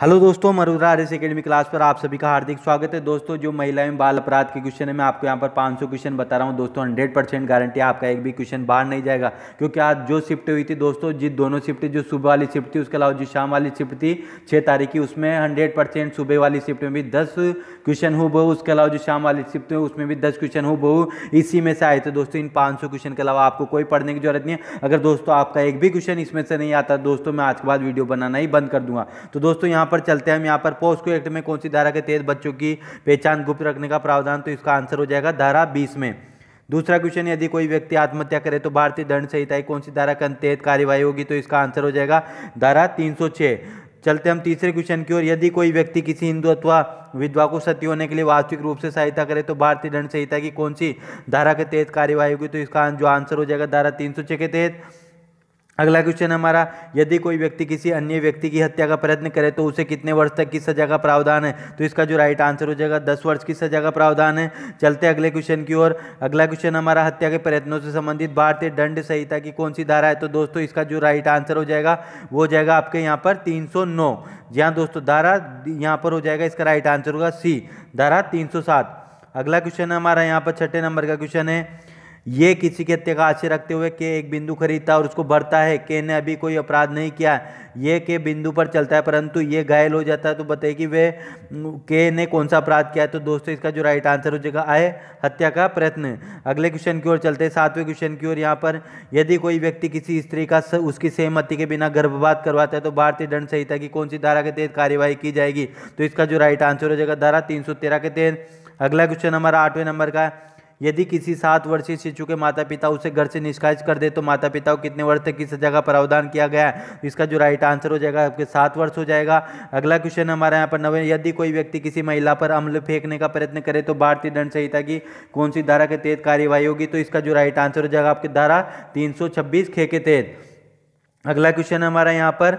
hello दोस्तों मरुद्रा R S academy class पर आप सभी का हार्दिक स्वागत है दोस्तों जो महिला एवं बाल अपराध के क्वेश्चन है मैं आपको यहाँ पर 500 क्वेश्चन बता रहा हूँ दोस्तों 100 परसेंट गारंटी आपका एक भी क्वेश्चन बाहर नहीं जाएगा क्योंकि आज जो शिफ्ट हुई थी दोस्तों जिस दोनों शिफ्ट जो सुबह वाली शिफ्ट थी उसके अलावा जो शाम वाली शिफ्ट थी छः तारीख की उसमें हंड्रेड सुबह वाली शिफ्ट में भी दस क्वेश्चन हो बहु उसके अलावा जो शाम वाली शिफ्ट है उसमें भी दस क्वेश्चन हो बहु इसी में से आए थे दोस्तों इन पाँच क्वेश्चन के अलावा आपको कोई पढ़ने की जरूरत नहीं है अगर दोस्तों आपका एक भी क्वेश्चन इसमें से नहीं आता दोस्तों मैं आज के बाद वीडियो बनाना ही बंद कर दूंगा तो दोस्तों यहाँ यहाँ पर चलते हैं हम यहाँ पर पोस्को एक्ट में कौन सी धारा के तेज बच्चों की पहचान गुप्त रखने का प्रावधान तो इसका आंसर हो जाएगा धारा बीस में दूसरा क्वेश्चन यदि कोई व्यक्ति आत्महत्या करे तो भारतीय दंड संहिता कौन सी धारा के अंतहत कार्यवाही होगी तो इसका आंसर हो जाएगा धारा तीन चलते हम तीसरे क्वेश्चन की ओर यदि कोई व्यक्ति किसी हिंदू अथवा विधवा को सती होने के लिए वास्तविक रूप से सहायता करे तो भारतीय दंड संहिता की कौन सी धारा के तहत कार्यवाही होगी तो इसका जो आंसर हो जाएगा धारा तीन के तहत अगला क्वेश्चन हमारा यदि कोई व्यक्ति किसी अन्य व्यक्ति की हत्या का प्रयत्न करे तो उसे कितने वर्ष तक की सजा का प्रावधान है तो इसका जो राइट आंसर हो जाएगा दस वर्ष की सजा का प्रावधान है चलते अगले क्वेश्चन की ओर अगला क्वेश्चन हमारा हत्या के प्रयत्नों से संबंधित भारतीय दंड संहिता की कौन सी धारा है तो दोस्तों इसका जो राइट आंसर हो जाएगा वो हो जाएगा आपके यहाँ पर तीन सौ नौ जी हाँ दोस्तों धारा यहाँ पर हो जाएगा इसका राइट आंसर होगा सी धारा तीन सौ सात अगला क्वेश्चन है हमारा यहाँ पर छठे नंबर का क्वेश्चन है ये किसी के हत्या का आशय रखते हुए के एक बिंदु खरीदता और उसको भरता है के ने अभी कोई अपराध नहीं किया ये के बिंदु पर चलता है परंतु ये घायल हो जाता है तो बताइए कि वे के ने कौन सा अपराध किया है तो दोस्तों इसका जो राइट आंसर हो जाएगा आए हत्या का प्रयत्न अगले क्वेश्चन की ओर चलते हैं सातवें क्वेश्चन की ओर यहाँ पर यदि कोई व्यक्ति किसी स्त्री का उसकी सहमति के बिना गर्भपात करवाता है तो भारतीय दंड संहिता की कौन सी धारा के तहत कार्यवाही की जाएगी तो इसका जो राइट आंसर हो जाएगा धारा तीन के तहत अगला क्वेश्चन हमारा आठवें नंबर का है यदि किसी सात वर्षीय शिशु के माता पिता उसे घर से निष्कासित कर दे तो माता पिता को कितने वर्ष तक किस सजा का प्रावधान किया गया है इसका जो राइट आंसर हो जाएगा आपके सात वर्ष हो जाएगा अगला क्वेश्चन हमारा यहाँ पर नवे यदि कोई व्यक्ति किसी महिला पर अम्ल फेंकने का प्रयत्न करे तो भारतीय दंड संहिता की कौन सी धारा के तहत कार्यवाही होगी तो इसका जो राइट आंसर हो जाएगा आपकी धारा तीन सौ खे के तहत अगला क्वेश्चन हमारा यहाँ पर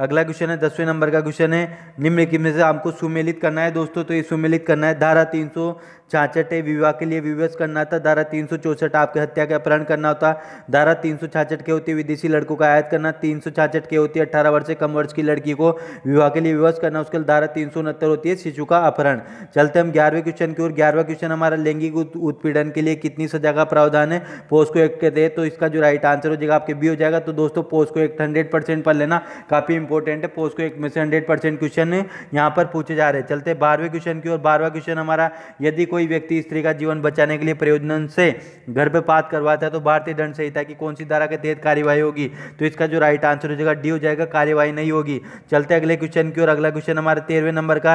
अगला क्वेश्चन है दसवें नंबर का क्वेश्चन है निम्नलिखित में से आपको सुमेलित करना है दोस्तों तो ये सुमेलित करना है धारा तीन सौ छाछठ विवाह के लिए विवश करना था धारा तीन सौ चौसठ आपके हत्या का अपहरण करना होता धारा तीन सौ छाछठ के होती विदेशी लड़कों का आयात करना तीन सौ छाछठ के होती है अठारह वर्ष से कम वर्ष की लड़की को विवाह के लिए विवश करना उसके धारा तीन सौ उनहत्तर होती है शिशु का अपहरण चलते हम ग्यारहवें क्वेश्चन की ओर ग्यारहवा क्वेश्चन हमारा लैंगिक उत्पीड़न के लिए कितनी सजा का प्रावधान है को एक्ट के दे तो इसका जो राइट आंसर हो जाएगा आपके बी हो जाएगा तो दोस्तों को एक्ट हंड्रेड परसेंट पढ़ लेना काफ़ी इंपॉर्टेंट है पोस्ट को एक में हंड्रेड परसेंट क्वेश्चन यहाँ पर पूछे जा रहे हैं चलते बारहवें क्वेश्चन की और बारहवा क्वेश्चन हमारा यदि कोई व्यक्ति स्त्री का जीवन बचाने के लिए प्रयोजन से गर्भपात करवाता है तो भारतीय दंड संहिता की कौन सी धारा के तहत कार्यवाही होगी तो इसका जो राइट आंसर हो जाएगा डी हो जाएगा कार्यवाही नहीं होगी चलते अगले क्वेश्चन की और अगला क्वेश्चन हमारा तेरहवें नंबर का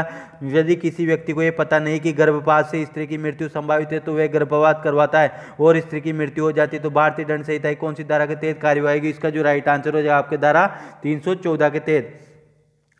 यदि किसी व्यक्ति को यह पता नहीं कि गर्भपात से स्त्री की मृत्यु संभावित है तो वह गर्भपात करवाता है और स्त्री की मृत्यु हो जाती है तो भारतीय दंड संहिता की कौन सी धारा के तहत कार्यवाही होगी इसका जो राइट आंसर हो जाएगा आपके द्वारा तीन सौ चौदह के तहत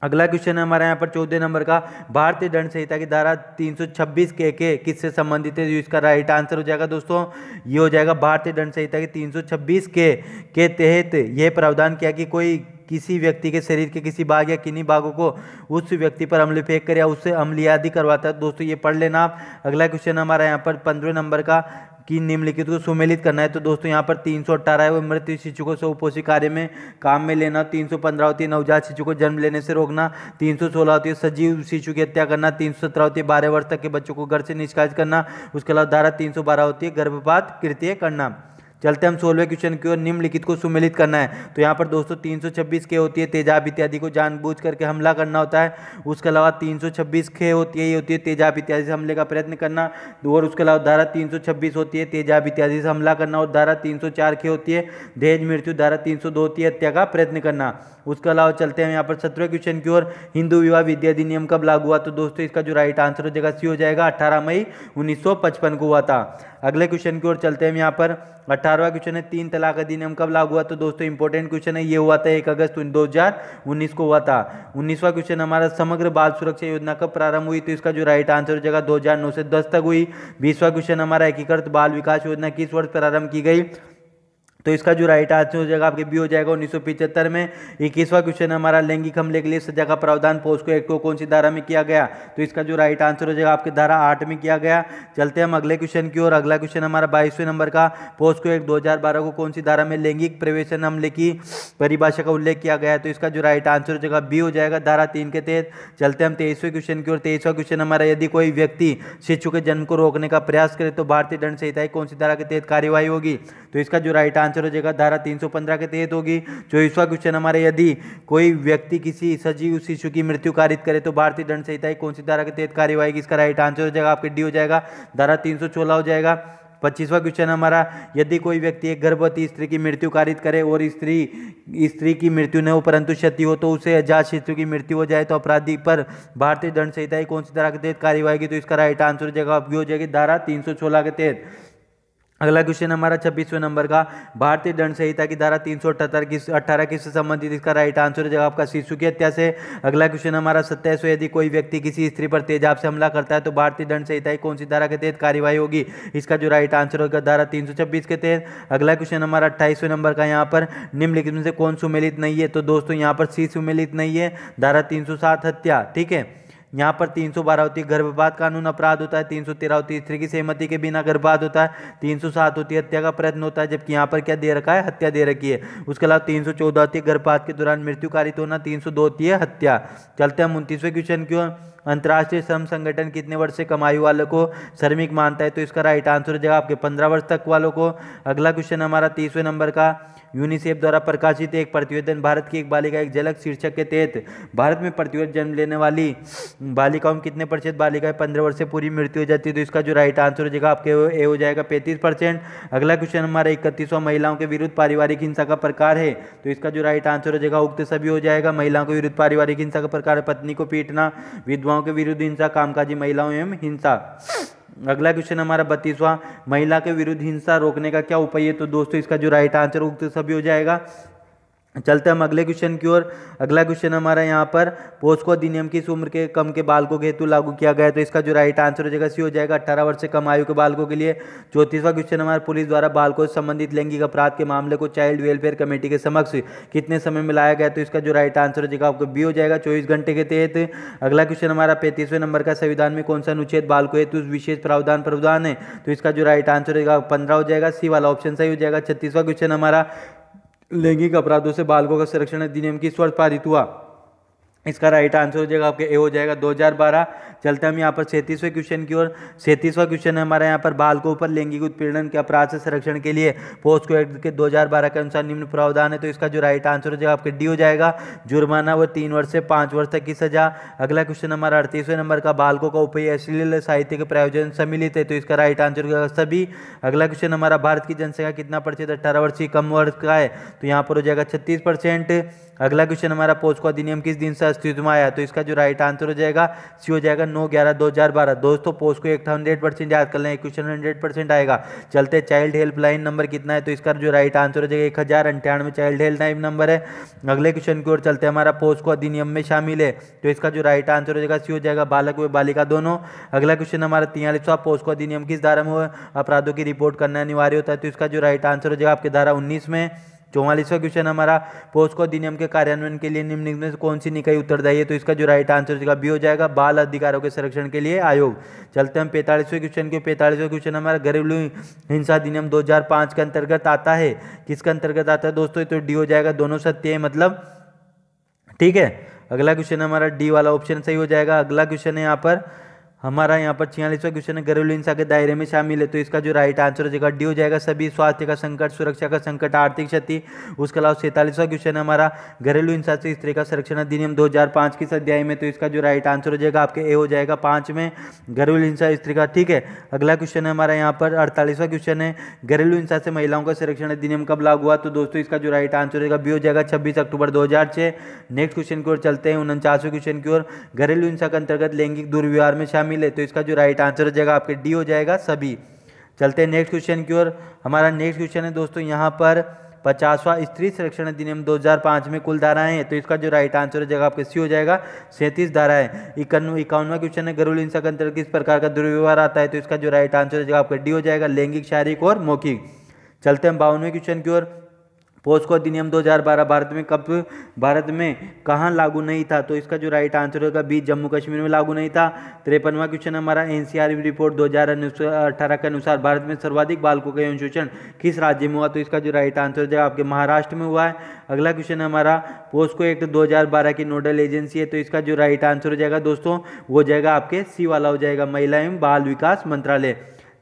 अगला क्वेश्चन है हमारे यहाँ पर चौदह नंबर का भारतीय दंड संहिता की धारा 326 के के किससे संबंधित है जो तो इसका राइट आंसर हो जाएगा दोस्तों ये हो जाएगा भारतीय दंड संहिता की 326 के के तहत यह प्रावधान किया कि कोई किसी व्यक्ति के शरीर के किसी भाग या किन्हीं भागों को उस व्यक्ति पर अमले फेंक कर या उससे अमलियादी करवाता है दोस्तों ये पढ़ लेना आप अगला क्वेश्चन हमारा यहाँ पर पंद्रह नंबर का कि निम्नलिखित को सुमेलित करना है तो दोस्तों यहाँ पर तीन सौ अट्ठारह है वो मृत शिशु को सौपोषी कार्य में काम में लेना तीन सौ पंद्रह होती है नवजात शिशु को जन्म लेने से रोकना तीन सौ सोलह होती है सजीव शिशु की हत्या करना तीन सौ सत्रह होती है बारह वर्ष तक के बच्चों को घर से निष्कासित करना उसके अलावा धारा तीन सौ बारह होती है गर्भपात कृत्य करना चलते हम सोलवे क्वेश्चन की ओर निम्नलिखित को सुमिलित करना है तो यहाँ पर दोस्तों 326 के होती है तेजाब इत्यादि को जानबूझ करके हमला करना होता है उसके अलावा 326 के होती है ये होती है तेजाब इत्यादि से हमले का प्रयत्न करना और उसके अलावा धारा 326 होती है तेजाब इत्यादि से हमला करना और धारा 304 के होती है दहेज मृत्यु धारा तीन होती है हत्या का प्रयत्न करना उसके अलावा चलते हैं यहाँ पर सत्रह क्वेश्चन की ओर हिंदू विवाह विद्या अधिनियम कब लागू हुआ तो दोस्तों इसका जो राइट आंसर हो जाएगा सी हो जाएगा अट्ठारह मई उन्नीस को हुआ था अगले क्वेश्चन की ओर चलते हैं यहाँ पर अट्ठारहवा क्वेश्चन है तीन तलाक अधिनियम कब लागू हुआ तो दोस्तों इंपॉर्टेंट क्वेश्चन है ये हुआ था एक अगस्त दो हजार उन्नीस को हुआ था उन्नीसवा क्वेश्चन हमारा समग्र बाल सुरक्षा योजना कब प्रारंभ हुई तो इसका जो राइट आंसर हो जाएगा दो से दस तक हुई बीसवा क्वेश्चन हमारा एकीकृत बाल विकास योजना किस वर्ष प्रारंभ की गई तो इसका जो राइट आंसर हो जाएगा आपके बी हो जाएगा उन्नीस में इक्कीसवा क्वेश्चन हमारा लैंगिक हमले के लिए सजा का प्रावधान पोस्को एक्ट को कौन सी धारा में किया गया तो इसका जो राइट आंसर हो जाएगा आपके धारा आठ में किया गया चलते हम अगले क्वेश्चन की ओर अगला क्वेश्चन हमारा बाईसवें नंबर का पोस्को एक्ट दो को कौन सी धारा में लैंगिक प्रवेशन हमले की परिभाषा का उल्लेख किया गया तो इसका जो राइट आंसर हो जाएगा बी हो जाएगा धारा तीन के तहत चलते हम तेईसवें क्वेश्चन की ओर तेईसवा क्वेश्चन हमारा यदि कोई व्यक्ति शिशु के जन्म को रोकने का प्रयास करे तो भारतीय दंड संहिता कौन सी धारा के तहत कार्यवाही होगी तो इसका जो राइट आंसर आंसर हो जाएगा धारा 315 के तहत होगी चौबीसवा क्वेश्चन हमारे यदि कोई व्यक्ति किसी सजीव शिशु की मृत्यु कारित करे तो भारतीय दंड संहिता कौन सी धारा के तहत कार्यवाही इसका राइट आंसर हो जाएगा आपके डी हो जाएगा धारा तीन हो जाएगा पच्चीसवा क्वेश्चन हमारा यदि कोई व्यक्ति एक गर्भवती स्त्री की मृत्यु कारित करे और स्त्री स्त्री की मृत्यु न हो परंतु क्षति हो तो उसे अजात शिशु की मृत्यु हो जाए तो अपराधी पर भारतीय दंड संहिता कौन सी धारा के तहत कार्यवाही की तो इसका राइट आंसर हो जाएगा आपकी हो जाएगी धारा तीन के तहत अगला क्वेश्चन हमारा छब्बीसवें नंबर का भारतीय दंड संहिता की धारा तीन सौ अठहत्तर की अठारह किससे संबंधित इसका राइट आंसर है जब आपका शिशु की हत्या से अगला क्वेश्चन हमारा सत्ताईसवें यदि कोई व्यक्ति किसी स्त्री पर तेजाब से हमला करता है तो भारतीय दंड संहिता की कौन सी धारा के तहत कार्यवाही होगी इसका जो राइट आंसर होगा धारा तीन के तहत अगला क्वेश्चन हमारा अट्ठाईसवें नंबर का यहाँ पर निम्नलिखित में से कौन सुमेलित नहीं है तो दोस्तों यहाँ पर सी सुमेलित नहीं है धारा तीन हत्या ठीक है यहाँ पर तीन सौ बारह होती है गर्भपात कानून अपराध होता है तीन सौ तेरह होती है स्त्री की सहमति के बिना गर्भपात होता है तीन सौ सात होती है हत्या का प्रयत्न होता है जबकि यहाँ पर क्या दे रखा है हत्या दे रखी है उसके अलावा तीन सौ चौदह होती है गर्भपात के दौरान मृत्यु कारित होना तीन सौ दो होती है हत्या चलते हम उनतीसवें क्वेश्चन की ओर अंतर्राष्ट्रीय श्रम संगठन कितने वर्ष से कमाई वालों को श्रमिक मानता है तो इसका राइट आंसर हो जाएगा आपके पंद्रह वर्ष तक वालों को अगला क्वेश्चन हमारा तीसवें नंबर का यूनिसेफ द्वारा प्रकाशित एक प्रतिवेदन भारत की एक बालिका एक झलक शीर्षक के तहत भारत में प्रतिवेदन जन्म लेने वाली बालिकाओं में कितने प्रतिशत बालिकाएं पंद्रह वर्ष से पूरी मृत्यु हो जाती है तो इसका जो राइट आंसर हो जाएगा आपके ए हो जाएगा पैंतीस परसेंट अगला क्वेश्चन हमारा इकतीसवा महिलाओं के विरुद्ध पारिवारिक हिंसा का प्रकार है तो इसका जो राइट आंसर हो जाएगा उक्त सभी हो जाएगा महिलाओं के विरुद्ध पारिवारिक हिंसा का प्रकार पत्नी को पीटना विधवा महिलाओं के विरुद्ध हिंसा कामकाजी महिलाओं एवं हिंसा अगला क्वेश्चन हमारा बत्तीसवा महिला के विरुद्ध हिंसा रोकने का क्या उपाय है तो दोस्तों इसका जो राइट आंसर उक्त सभी हो जाएगा चलते हम अगले क्वेश्चन की ओर अगला क्वेश्चन हमारा यहाँ पर पोस्को अधिनियम किस उम्र के कम के बालकों के हेतु लागू किया गया तो इसका जो राइट आंसर हो जाएगा सी हो जाएगा अट्ठारह वर्ष से कम आयु के बालकों के लिए चौतीसवा क्वेश्चन हमारे पुलिस द्वारा बालकों से संबंधित लैंगिक अपराध के मामले को चाइल्ड वेलफेयर कमेटी के समक्ष कितने समय में लाया गया तो इसका जो राइट आंसर हो जाएगा आपको बी हो जाएगा चौबीस घंटे के तहत अगला क्वेश्चन हमारा पैंतीसवें नंबर का संविधान में कौन सा अनुच्छेद बालकों हेतु विशेष प्रावधान प्रावधान है तो इसका जो राइट आंसर हो जाएगा पंद्रह हो जाएगा सी वाला ऑप्शन सही हो जाएगा छत्तीसवा क्वेश्चन हमारा लैंगिक अपराधों से बालकों का संरक्षण अधिनियम की वर्ष पारित हुआ इसका राइट आंसर हो जाएगा आपके ए हो जाएगा 2012 चलते हम यहाँ पर सैंतीसवें क्वेश्चन की ओर सैंतीसवा क्वेश्चन है हमारे यहाँ पर बाल को ऊपर लैंगिक उत्पीड़न के अपराध से संरक्षण के लिए पोस्को एक्ट के 2012 के अनुसार निम्न प्रावधान है तो इसका जो राइट आंसर हो जाएगा आपके डी हो जाएगा जुर्माना वो तीन वर्ष से पाँच वर्ष तक की सजा अगला क्वेश्चन हमारा अड़तीसवें नंबर का बालकों का उपयोग अश्लील साहित्य के प्रयोजन सम्मिलित है तो इसका राइट आंसर हो जाएगा सभी अगला क्वेश्चन हमारा भारत की जनसंख्या कितना प्रतिशत अट्ठारह वर्ष कम वर्ष का है तो यहाँ पर हो जाएगा छत्तीस अगला क्वेश्चन हमारा पोस्को अधिनियम किस दिन से अस्तित्व में आया तो इसका जो राइट आंसर हो जाएगा सी हो जाएगा नौ ग्यारह दो हजार बारह दोस्तों पोस्को एक हंड्रेड परसेंट याद कर लें क्वेश्चन हंड्रेड परसेंट आएगा चलते चाइल्ड हेल्पलाइन नंबर कितना है तो इसका जो राइट आंसर हो जाएगा एक हजार अंठानवे चाइल्ड हेल्पलाइन नंबर है अगले क्वेश्चन की ओर चलते हमारा पोस्को अधिनियम में शामिल है तो इसका जो राइट आंसर हो जाएगा सी हो जाएगा बालक व बालिका दोनों अगला क्वेश्चन हमारा तियालीसवा पोस्को अधिनियम किस धारा में अपराधों की रिपोर्ट करना अनिवार्य होता है तो इसका जो राइट आंसर हो जाएगा आपके धारा उन्नीस में चौवालीसवा क्वेश्चन हमारा पोस्को अधिनियम के कार्यान्वयन के लिए निम्नलिखित में कौन सी निकाय उत्तरदायी है तो इसका जो राइट आंसर इसका बी हो जाएगा बाल अधिकारों के संरक्षण के लिए आयोग चलते हम पैंतालीसवें क्वेश्चन के पैंतालीसवें क्वेश्चन हमारा घरेलू हिंसा अधिनियम 2005 के अंतर्गत आता है किसके अंतर्गत आता है दोस्तों तो डी हो जाएगा दोनों सत्य है मतलब ठीक है अगला क्वेश्चन हमारा डी वाला ऑप्शन सही हो जाएगा अगला क्वेश्चन है यहाँ पर हमारा यहाँ पर छियालीसवा क्वेश्चन है घरेलू हिंसा के दायरे में शामिल है तो इसका जो राइट आंसर हो जाएगा डी हो जाएगा सभी स्वास्थ्य का संकट सुरक्षा का संकट आर्थिक क्षति उसके अलावा सैंतालीसवा क्वेश्चन है हमारा घरेलू हिंसा से स्त्री का संरक्षण अधिनियम 2005 की अध्याय में तो इसका जो राइट आंसर हो जाएगा आपके ए हो जाएगा पाँच में घरेलू हिंसा स्त्री का ठीक है अगला क्वेश्चन है हमारा यहाँ पर अड़तालीसवा क्वेश्चन है घरेलू हिंसा से महिलाओं का संरक्षण अधिनियम कब लागू हुआ तो दोस्तों इसका जो राइट आंसर होगा बी हो जाएगा छब्बीस अक्टूबर दो नेक्स्ट क्वेश्चन की ओर चलते हैं उनचासवें क्वेश्चन की ओर घरेलू हिंसा के अंतर्गत लैंगिक दुर्व्यवहार में शामिल मिले तो इसका जो राइट आंसर हो जाएगा आपके डी हो जाएगा सभी चलते हैं नेक्स्ट क्वेश्चन की ओर हमारा नेक्स्ट क्वेश्चन है दोस्तों यहाँ पर पचासवा स्त्री संरक्षण अधिनियम 2005 में कुल धाराएं हैं तो इसका जो राइट आंसर हो जाएगा आपके सी हो जाएगा सैंतीस धाराएं इक्यानवे इक्यावनवा क्वेश्चन है गरुल हिंसा के अंतर्गत किस प्रकार का दुर्व्यवहार आता है तो इसका जो राइट आंसर हो जाएगा आपका डी हो जाएगा लैंगिक शारीरिक और मौखिक चलते हैं बावनवे क्वेश्चन की ओर पोस्को अधिनियम 2012 भारत में कब भारत में कहाँ लागू नहीं था तो इसका जो राइट आंसर होगा बी जम्मू कश्मीर में लागू नहीं था तिरपनवा क्वेश्चन हमारा एनसीआर रिपोर्ट दो के अनुसार भारत में सर्वाधिक बालकों का यौन शोषण किस राज्य में हुआ तो इसका जो राइट आंसर हो जाएगा आपके महाराष्ट्र में हुआ है अगला क्वेश्चन हमारा पोस्को एक्ट दो की नोडल एजेंसी है तो इसका जो राइट आंसर हो जाएगा दोस्तों वो जाएगा आपके सी वाला हो जाएगा महिला एवं बाल विकास मंत्रालय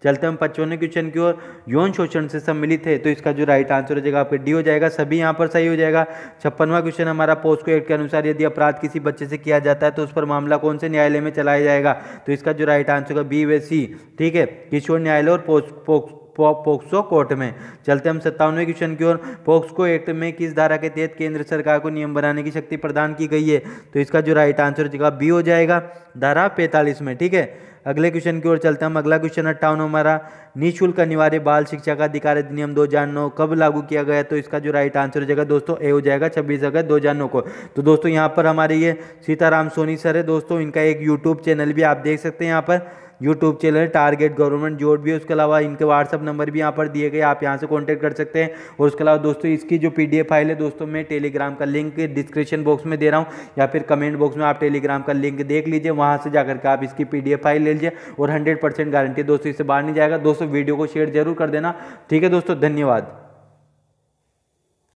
चलते हम पचपनवे क्वेश्चन की ओर यौन शोषण से सम्मिलित है तो इसका जो राइट आंसर हो जाएगा आपके डी हो जाएगा सभी यहाँ पर सही हो जाएगा छप्पनवा क्वेश्चन हमारा पोस्को एक्ट के अनुसार यदि अपराध किसी बच्चे से किया जाता है तो उस पर मामला कौन से न्यायालय में चलाया जाएगा तो इसका जो राइट आंसर होगा बी वे सी ठीक है किशोर न्यायालय और पोस्ट पोक्सो कोर्ट में चलते हम सत्तावनवे क्वेश्चन की ओर पोक्सो एक्ट में किस धारा के तहत केंद्र सरकार को नियम बनाने की शक्ति प्रदान की गई है तो इसका जो राइट आंसर जगह बी हो जाएगा धारा पैंतालीस में ठीक है अगले क्वेश्चन की ओर चलते हैं हम अगला क्वेश्चन अट्ठावन हमारा निःशुल्क अनिवार्य बाल शिक्षा का अधिकार अधिनियम दो नौ कब लागू किया गया तो इसका जो राइट आंसर हो जाएगा दोस्तों ए हो जाएगा 26 अगस्त दो नौ को तो दोस्तों यहाँ पर हमारे ये सीताराम सोनी सर है दोस्तों इनका एक यूट्यूब चैनल भी आप देख सकते हैं यहाँ पर यूट्यूब चैनल टारगेट गवर्नमेंट जोड़ भी है उसके अलावा इनके व्हाट्सअप नंबर भी यहाँ पर दिए गए आप यहाँ से कॉन्टैक्ट कर सकते हैं और उसके अलावा दोस्तों इसकी जो पी फाइल है दोस्तों मैं टेलीग्राम का लिंक डिस्क्रिप्शन बॉक्स में दे रहा हूँ या फिर कमेंट बॉक्स में आप टेलीग्राम का लिंक देख लीजिए वहाँ से जाकर के आप इसकी पी फाइल ले लीजिए और हंड्रेड गारंटी दोस्तों इससे बाहर नहीं जाएगा दोस्तों वीडियो को शेयर जरूर कर देना ठीक है दोस्तों धन्यवाद